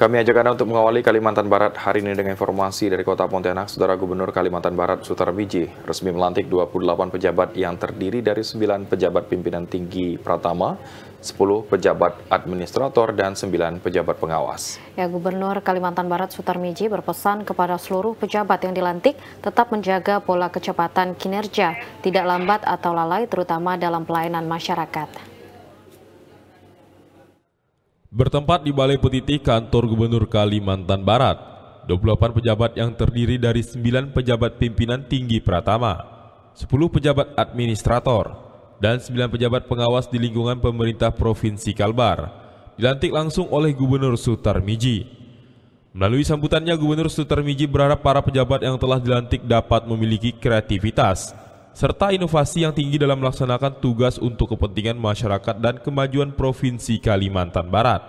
Kami ajak Anda untuk mengawali Kalimantan Barat hari ini dengan informasi dari Kota Pontianak, Saudara Gubernur Kalimantan Barat Sutar Miji, resmi melantik 28 pejabat yang terdiri dari 9 pejabat pimpinan tinggi Pratama, 10 pejabat administrator, dan 9 pejabat pengawas. Ya, Gubernur Kalimantan Barat Sutarmiji berpesan kepada seluruh pejabat yang dilantik tetap menjaga pola kecepatan kinerja, tidak lambat atau lalai terutama dalam pelayanan masyarakat. Bertempat di Balai Putih Kantor Gubernur Kalimantan Barat, 28 pejabat yang terdiri dari 9 pejabat pimpinan tinggi Pratama, 10 pejabat administrator, dan 9 pejabat pengawas di lingkungan pemerintah Provinsi Kalbar, dilantik langsung oleh Gubernur Sutarmiji. Melalui sambutannya, Gubernur Sutarmiji berharap para pejabat yang telah dilantik dapat memiliki kreativitas, serta inovasi yang tinggi dalam melaksanakan tugas untuk kepentingan masyarakat dan kemajuan Provinsi Kalimantan Barat.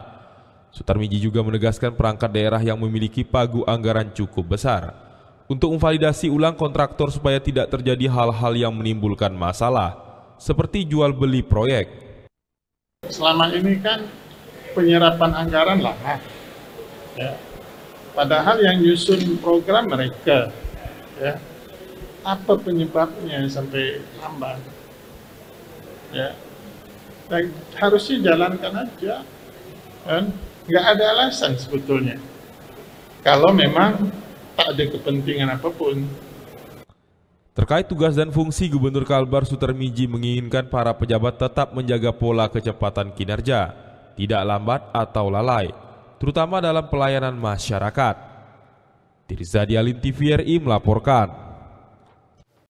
Sutarmiji juga menegaskan perangkat daerah yang memiliki pagu anggaran cukup besar untuk memvalidasi ulang kontraktor supaya tidak terjadi hal-hal yang menimbulkan masalah, seperti jual beli proyek. Selama ini kan penyerapan anggaran lah, Ya. Padahal yang nyusun program mereka. Ya apa penyebabnya sampai lambat ya dan harusnya jalankan aja kan nggak ada alasan sebetulnya kalau memang tak ada kepentingan apapun Terkait tugas dan fungsi Gubernur Kalbar Sutarmiji menginginkan para pejabat tetap menjaga pola kecepatan kinerja, tidak lambat atau lalai, terutama dalam pelayanan masyarakat. Tirzadi Alintivieri TVRI melaporkan.